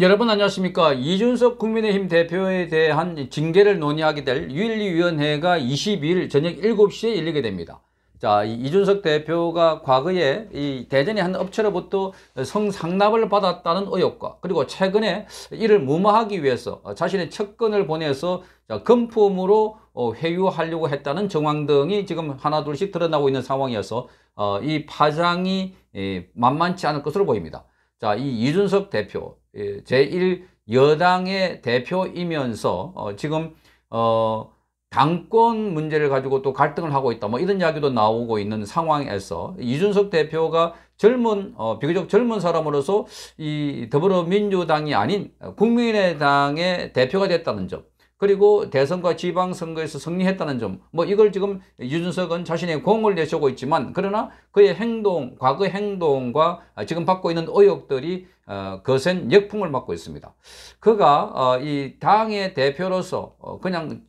여러분 안녕하십니까 이준석 국민의힘 대표에 대한 징계를 논의하게 될 윤리위원회가 22일 저녁 7시에 열리게 됩니다 자 이준석 대표가 과거에 이 대전의 한 업체로부터 성상납을 받았다는 의혹과 그리고 최근에 이를 무마하기 위해서 자신의 척근을 보내서 금품으로 어, 회유하려고 했다는 정황 등이 지금 하나둘씩 드러나고 있는 상황이어서 어, 이 파장이 예, 만만치 않을 것으로 보입니다 자이 이준석 대표 예, 제1여당의 대표이면서 어, 지금 어 당권 문제를 가지고 또 갈등을 하고 있다 뭐 이런 이야기도 나오고 있는 상황에서 이준석 대표가 젊은 어, 비교적 젊은 사람으로서 이 더불어민주당이 아닌 국민의당의 대표가 됐다는 점 그리고 대선과 지방선거에서 승리했다는 점 뭐 이걸 지금 이준석은 자신의 공을 내세우고 있지만 그러나 그의 행동 과거 행동과 지금 받고 있는 의혹들이 어, 거센 역풍을 맞고 있습니다. 그가 어, 이 당의 대표로서 어, 그냥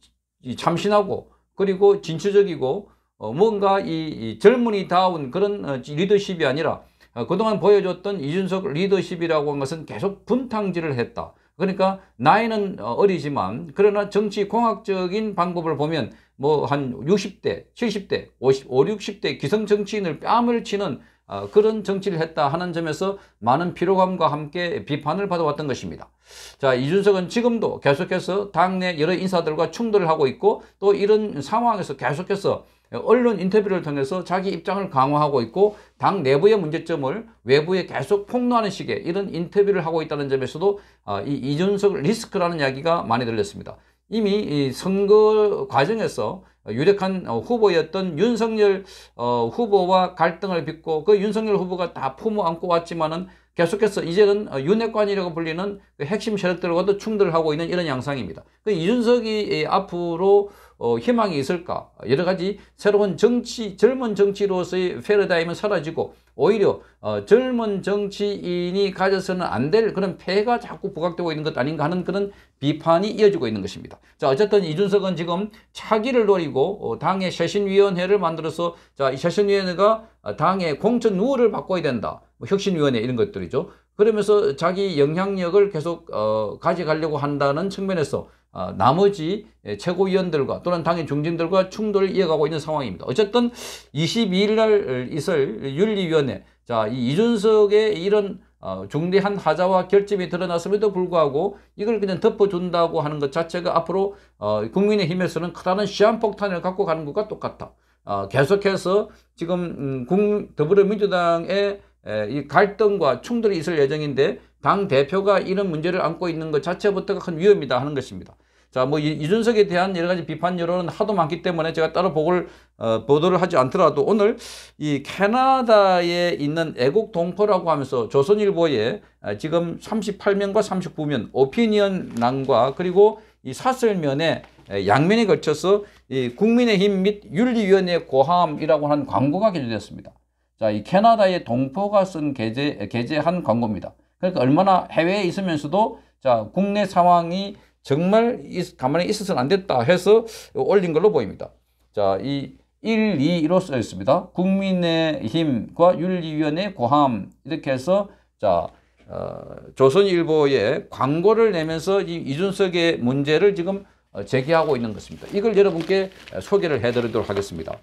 참신하고 그리고 진취적이고 어, 뭔가 이, 이 젊은이다운 그런 어, 리더십이 아니라 어, 그동안 보여줬던 이준석 리더십이라고 한 것은 계속 분탕질을 했다. 그러니까 나이는 어, 어리지만 그러나 정치 공학적인 방법을 보면 뭐 한 60대, 70대, 50, 50, 60대 기성 정치인을 뺨을 치는 아, 그런 정치를 했다 하는 점에서 많은 피로감과 함께 비판을 받아왔던 것입니다. 자 이준석은 지금도 계속해서 당내 여러 인사들과 충돌을 하고 있고 또 이런 상황에서 계속해서 언론 인터뷰를 통해서 자기 입장을 강화하고 있고 당 내부의 문제점을 외부에 계속 폭로하는 식의 이런 인터뷰를 하고 있다는 점에서도 아, 이 이준석 리스크라는 이야기가 많이 들렸습니다. 이미 이 선거 과정에서 유력한 후보였던 윤석열 어, 후보와 갈등을 빚고 그 윤석열 후보가 다 품어안고 왔지만은 계속해서 이제는 어, 윤회관이라고 불리는 그 핵심 세력들과도 충돌하고 있는 이런 양상입니다. 그 이준석이 앞으로 어, 희망이 있을까? 여러 가지 새로운 정치, 젊은 정치로서의 패러다임은 사라지고 오히려 어, 젊은 정치인이 가져서는 안 될 그런 폐가 자꾸 부각되고 있는 것 아닌가 하는 그런 비판이 이어지고 있는 것입니다. 자, 어쨌든 이준석은 지금 차기를 노리고 어, 당의 쇄신위원회를 만들어서 자, 이 쇄신위원회가 어, 당의 공천 우호를 바꿔야 된다. 뭐 혁신위원회 이런 것들이죠. 그러면서 자기 영향력을 계속 어, 가져가려고 한다는 측면에서 어, 나머지 최고위원들과 또는 당의 중진들과 충돌을 이어가고 있는 상황입니다. 어쨌든 22일 날 있을 윤리위원회 자, 이 이준석의 이런 어, 중대한 하자와 결집이 드러났음에도 불구하고 이걸 그냥 덮어준다고 하는 것 자체가 앞으로 어, 국민의힘에서는 크다는 시한폭탄을 갖고 가는 것과 똑같다. 어, 계속해서 지금 음, 국, 더불어민주당의 이 갈등과 충돌이 있을 예정인데 당 대표가 이런 문제를 안고 있는 것 자체부터가 큰 위험이다 하는 것입니다. 자, 뭐 이준석에 대한 여러 가지 비판 여론은 하도 많기 때문에 제가 따로 보고를 어, 보도를 하지 않더라도 오늘 이 캐나다에 있는 애국 동포라고 하면서 조선일보에 지금 38면과 39면 오피니언 난과 그리고 이 사설면에 양면에 걸쳐서 이 국민의힘 및 윤리위원회 고함이라고 하는 광고가 게재되었습니다. 자, 이 캐나다의 동포가 쓴 게재, 게재한 광고입니다. 그러니까 얼마나 해외에 있으면서도 자, 국내 상황이 정말 가만히 있어서는 안 됐다 해서 올린 걸로 보입니다. 자, 이 1, 2로 써 있습니다. 국민의힘과 윤리위원회 고함 이렇게 해서 자, 어, 조선일보에 광고를 내면서 이 이준석의 문제를 지금 어, 제기하고 있는 것입니다. 이걸 여러분께 소개를 해드리도록 하겠습니다.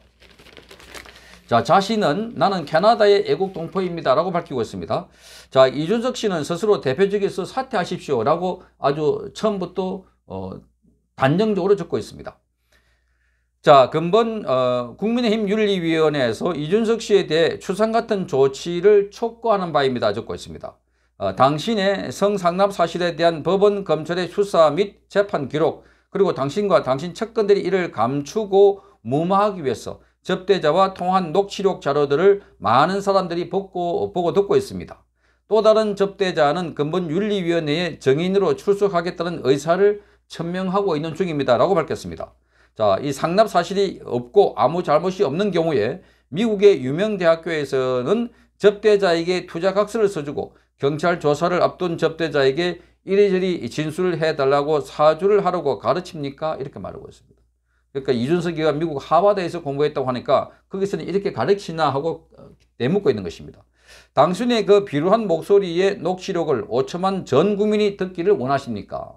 자, 자신은 나는 캐나다의 애국 동포입니다. 라고 밝히고 있습니다. 자, 이준석 씨는 스스로 대표직에서 사퇴하십시오. 라고 아주 처음부터, 어, 단정적으로 적고 있습니다. 자, 근본, 어, 국민의힘 윤리위원회에서 이준석 씨에 대해 추상 같은 조치를 촉구하는 바입니다. 적고 있습니다. 어, 당신의 성상납 사실에 대한 법원 검찰의 수사 및 재판 기록, 그리고 당신과 당신 측근들이 이를 감추고 무마하기 위해서 접대자와 통한 녹취록 자료들을 많은 사람들이 보고, 보고 듣고 있습니다. 또 다른 접대자는 근본 윤리위원회에 정인으로 출석하겠다는 의사를 천명하고 있는 중입니다. 라고 밝혔습니다. 자, 이 상납 사실이 없고 아무 잘못이 없는 경우에 미국의 유명 대학교에서는 접대자에게 투자각서를 써주고 경찰 조사를 앞둔 접대자에게 이리저리 진술을 해달라고 사주를 하라고 가르칩니까? 이렇게 말하고 있습니다. 그러니까 이준석이가 미국 하바드에서 공부했다고 하니까 거기서는 이렇게 가르치나 하고 어, 내묻고 있는 것입니다. 당신의 그 비루한 목소리의 녹취록을 5천만 전 국민이 듣기를 원하십니까?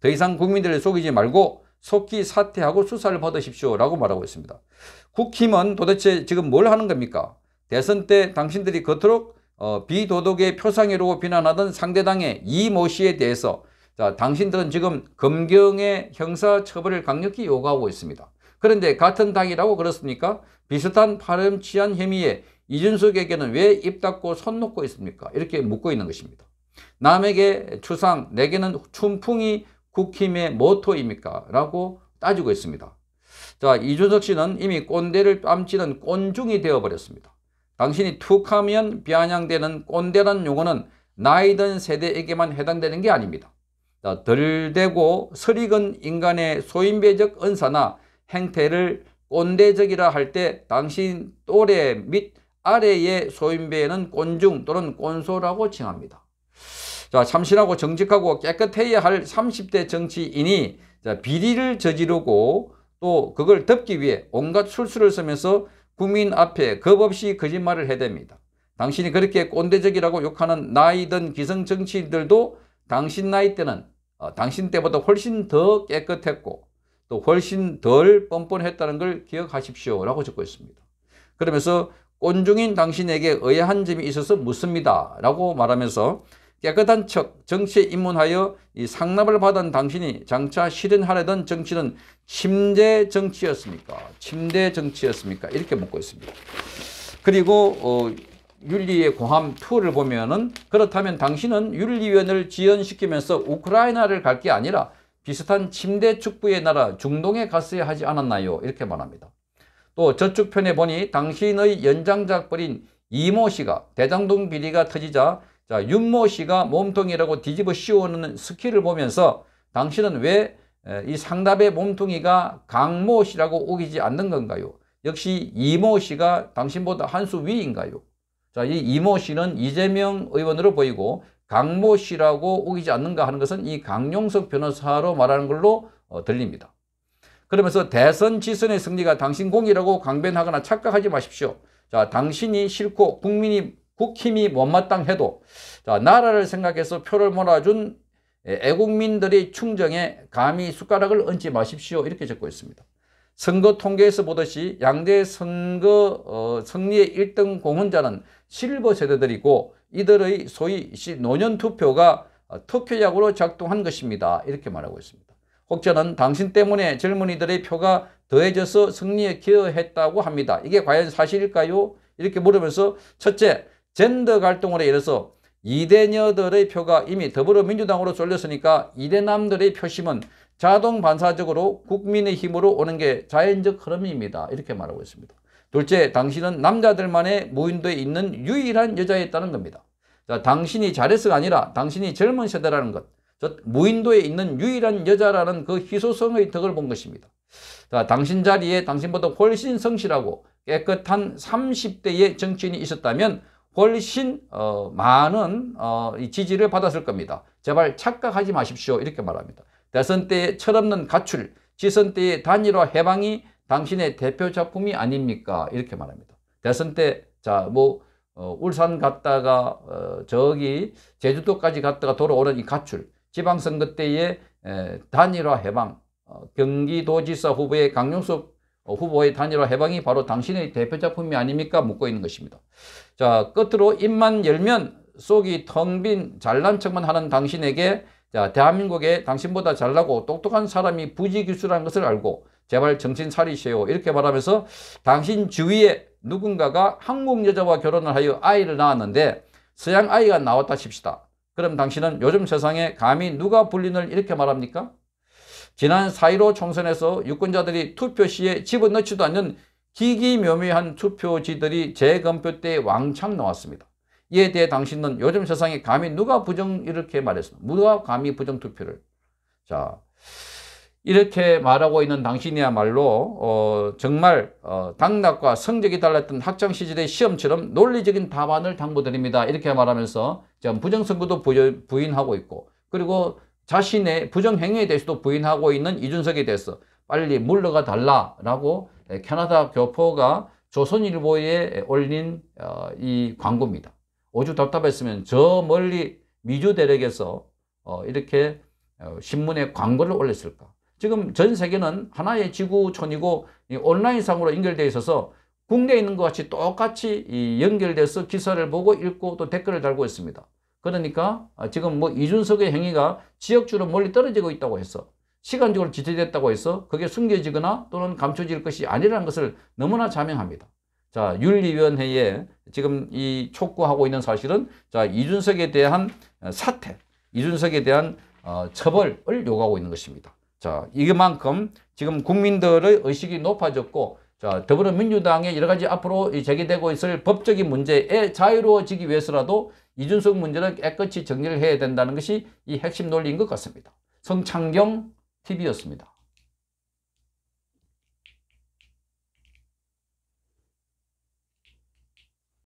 더 이상 국민들을 속이지 말고 속히 사퇴하고 수사를 받으십시오 라고 말하고 있습니다. 국힘은 도대체 지금 뭘 하는 겁니까? 대선 때 당신들이 그토록 어, 비도덕의 표상이라고 비난하던 상대당의 이 모 씨에 대해서 자, 당신들은 지금 검경의 형사처벌을 강력히 요구하고 있습니다. 그런데 같은 당이라고 그렇습니까? 비슷한 발음 치한 혐의에 이준석에게는 왜 입 닫고 손 놓고 있습니까? 이렇게 묻고 있는 것입니다. 남에게 추상, 내게는 춘풍이 국힘의 모토입니까? 라고 따지고 있습니다. 자, 이준석 씨는 이미 꼰대를 뺨치는 꼰중이 되어버렸습니다. 당신이 툭하면 비아냥대는 꼰대란 용어는 나이든 세대에게만 해당되는 게 아닙니다. 어, 덜대고 설익은 인간의 소인배적 은사나 행태를 꼰대적이라 할 때 당신 또래 및 아래의 소인배에는 꼰중 또는 꼰소라고 칭합니다. 자, 참신하고 정직하고 깨끗해야 할 30대 정치인이 자, 비리를 저지르고 또 그걸 덮기 위해 온갖 술수를 쓰면서 국민 앞에 겁없이 거짓말을 해댑니다. 당신이 그렇게 꼰대적이라고 욕하는 나이든 기성 정치인들도 당신 나이 때는 어, 당신 때보다 훨씬 더 깨끗했고 또 훨씬 덜 뻔뻔했다는 걸 기억하십시오 라고 적고 있습니다. 그러면서 꼰중인 당신에게 의아한 점이 있어서 묻습니다 라고 말하면서 깨끗한 척 정치에 입문하여 이 상납을 받은 당신이 장차 실현하려던 정치는 침대 정치였습니까? 침대 정치였습니까? 이렇게 묻고 있습니다. 그리고 어, 윤리의 고함 2를 보면은 그렇다면 당신은 윤리위원회를 지연시키면서 우크라이나를 갈 게 아니라 비슷한 침대 축부의 나라 중동에 갔어야 하지 않았나요? 이렇게 말합니다. 또 저쪽 편에 보니 당신의 연장작벌인 이모 씨가 대장동 비리가 터지자 자 윤모 씨가 몸통이라고 뒤집어 씌우는 스킬을 보면서 당신은 왜 이 상답의 몸통이가 강모 씨라고 우기지 않는 건가요? 역시 이모 씨가 당신보다 한 수 위인가요? 자, 이 이모 씨는 이재명 의원으로 보이고 강모 씨라고 우기지 않는가 하는 것은 이 강용석 변호사로 말하는 걸로 어, 들립니다. 그러면서 대선 지선의 승리가 당신 공이라고 강변하거나 착각하지 마십시오. 자, 당신이 싫고 국민이 국힘이 못마땅해도 자, 나라를 생각해서 표를 몰아준 애국민들의 충정에 감히 숟가락을 얹지 마십시오. 이렇게 적고 있습니다. 선거 통계에서 보듯이 양대 선거 어, 승리의 1등 공헌자는 실버 세대들이고 이들의 소위 노년 투표가 투표약으로 어, 작동한 것입니다. 이렇게 말하고 있습니다. 혹자는 당신 때문에 젊은이들의 표가 더해져서 승리에 기여했다고 합니다. 이게 과연 사실일까요? 이렇게 물으면서 첫째, 젠더 갈등으로 이해서 이대녀들의 표가 이미 더불어민주당으로 쏠렸으니까 이대남들의 표심은 자동 반사적으로 국민의 힘으로 오는 게 자연적 흐름입니다. 이렇게 말하고 있습니다. 둘째, 당신은 남자들만의 무인도에 있는 유일한 여자였다는 겁니다. 자, 당신이 잘해서가 아니라 당신이 젊은 세대라는 것, 즉 무인도에 있는 유일한 여자라는 그 희소성의 덕을 본 것입니다. 자, 당신 자리에 당신보다 훨씬 성실하고 깨끗한 30대의 정치인이 있었다면 훨씬 어, 많은 어, 지지를 받았을 겁니다. 제발 착각하지 마십시오. 이렇게 말합니다. 대선 때의 철없는 가출, 지선 때의 단일화 해방이 당신의 대표 작품이 아닙니까? 이렇게 말합니다. 대선 때, 자, 뭐, 어, 울산 갔다가, 어, 저기, 제주도까지 갔다가 돌아오는 이 가출, 지방선거 때의 에, 단일화 해방, 어, 경기도지사 후보의 강용석 어, 후보의 단일화 해방이 바로 당신의 대표 작품이 아닙니까? 묻고 있는 것입니다. 자, 끝으로 입만 열면 속이 텅 빈 잘난 척만 하는 당신에게 자, 대한민국에 당신보다 잘나고 똑똑한 사람이 부지기수라는 것을 알고 제발 정신 차리세요. 이렇게 말하면서 당신 주위에 누군가가 한국 여자와 결혼을 하여 아이를 낳았는데 서양 아이가 나왔다 칩시다. 그럼 당신은 요즘 세상에 감히 누가 불린을 이렇게 말합니까? 지난 4.15 총선에서 유권자들이 투표 시에 집어넣지도 않는 기기묘묘한 투표지들이 재검표 때 왕창 나왔습니다. 이에 대해 당신은 요즘 세상에 감히 누가 부정 이렇게 말했습니다. 누가 감히 부정 투표를. 자, 이렇게 말하고 있는 당신이야말로 어, 정말 어, 당락과 성적이 달랐던 학창 시절의 시험처럼 논리적인 답안을 당부드립니다. 이렇게 말하면서 지금 부정선거도 부인하고 있고 그리고 자신의 부정행위에 대해서도 부인하고 있는 이준석에 대해서 빨리 물러가 달라라고 예, 캐나다 교포가 조선일보에 올린 어, 이 광고입니다. 오죽 답답했으면 저 멀리 미주 대륙에서 어, 이렇게 어, 신문에 광고를 올렸을까. 지금 전 세계는 하나의 지구촌이고 온라인상으로 연결되어 있어서 국내에 있는 것 같이 똑같이 연결돼서 기사를 보고 읽고 또 댓글을 달고 있습니다. 그러니까 아, 지금 뭐 이준석의 행위가 지역주로 멀리 떨어지고 있다고 해서 시간적으로 지체됐다고 해서 그게 숨겨지거나 또는 감춰질 것이 아니라는 것을 너무나 자명합니다. 자, 윤리위원회에 지금 이 촉구하고 있는 사실은 자, 이준석에 대한 사태 이준석에 대한 어, 처벌을 요구하고 있는 것입니다. 자, 이만큼 지금 국민들의 의식이 높아졌고 자, 더불어민주당의 여러 가지 앞으로 제기되고 있을 법적인 문제에 자유로워지기 위해서라도 이준석 문제를 깨끗이 정리를 해야 된다는 것이 이 핵심 논리인 것 같습니다. 성창경 TV였습니다.